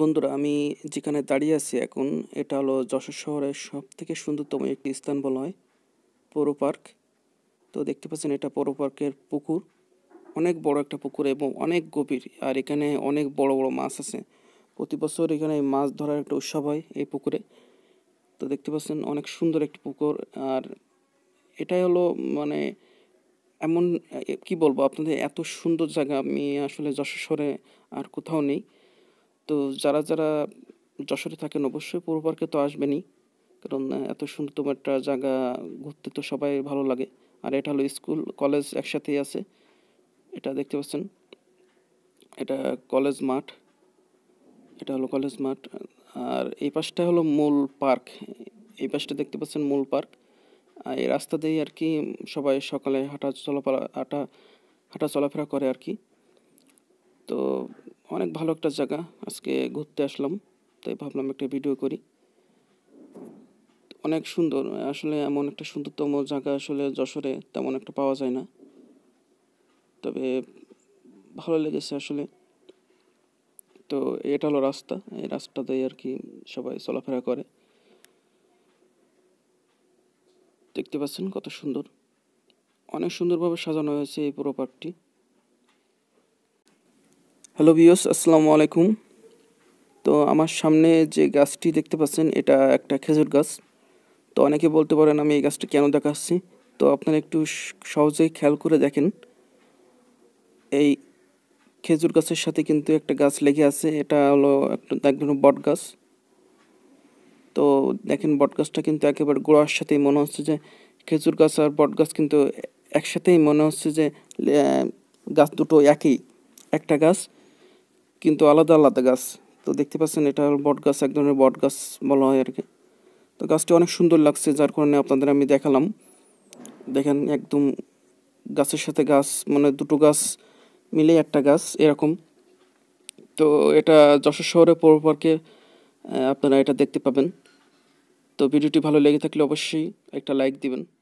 বন্ধুরা আমি যেখানে দাঁড়িয়ে আছি এখন এটা হলো যশোর শহরের সব থেকে সুন্দরতম একটি স্থান বলা হয় পৌর পার্ক তো দেখতে পাচ্ছেন এটা পৌর পার্কের পুকুর অনেক বড় একটা পুকুর এবং অনেক গভীর আর এখানে অনেক বড় বড় মাছ আছে প্রতি বছর এখানে মাছ ধরার একটা উৎসব হয় এই পুকুরে তো দেখতে পাচ্ছেন অনেক সুন্দর একটি পুকুর আর এটাই হলো মানে এমন কি বলবো আপনাদের এত সুন্দর জায়গা আমি আসলে যশোর শহরে আর কোথাও নেই তো যারা যারা যশোরে থাকেন অবশ্যই পূর্ব পার্কে তো আসবেনই কারণ এত সুন্দর একটা জায়গা ঘুরতে তো সবাই ভালো লাগে আর এটা হলো স্কুল কলেজ একসাথেই আছে এটা দেখতে পাচ্ছেন এটা কলেজ মাঠ এটা হলো কলেজ মাঠ আর এই পাশটা হলো মূল পার্ক এই পাশটা দেখতে পাচ্ছেন মূল পার্ক আর এই রাস্তা দিয়েই আর কি সবাই সকালে হাঁটা চলাফেরা হাঁটা হাঁটা চলাফেরা করে আর কি তো অনেক ভালো একটা জায়গা আজকে ঘুরতে আসলাম তাই ভাবলাম একটা ভিডিও করি অনেক সুন্দর আসলে এমন একটা সুন্দরতম জায়গা আসলে যশোরে তেমন একটা পাওয়া যায় না তবে ভালো লেগেছে আসলে তো এটা হলো রাস্তা এই রাস্তাতেই আর কি সবাই চলাফেরা করে দেখতে পাচ্ছেন কত সুন্দর অনেক সুন্দরভাবে সাজানো হয়েছে এই পুরো পার্কটি হ্যালো বিয়স আসসালামু আলাইকুম তো আমার সামনে যে গাছটি দেখতে পাচ্ছেন এটা একটা খেজুর গাছ তো অনেকে বলতে পারেন আমি এই গাছটা কেন দেখাচ্ছি তো আপনারা একটু সহজেই খেয়াল করে দেখেন এই খেজুর গাছের সাথে কিন্তু একটা গাছ লেগে আছে এটা হলো একটা একদম বট গাছ তো দেখেন বট গাছটা কিন্তু একেবারে গোড়ার সাথেই মনে হচ্ছে যে খেজুর গাছ আর বট গাছ কিন্তু একসাথেই মনে হচ্ছে যে গাছ দুটো একই একটা গাছ কিন্তু আলাদা আলাদা গাছ তো দেখতে পাচ্ছেন এটা বট গাছ এক ধরনের বট গাছ বলা হয় আর কি তো গাছটি অনেক সুন্দর লাগছে যার কারণে আপনাদের আমি দেখালাম দেখেন একদম গাছের সাথে গাছ মানে দুটো গাছ মিলে একটা গাছ এরকম তো এটা যশোর শহরে পৌর পার্কে আপনারা এটা দেখতে পাবেন তো ভিডিওটি ভালো লেগে থাকলে অবশ্যই একটা লাইক দিবেন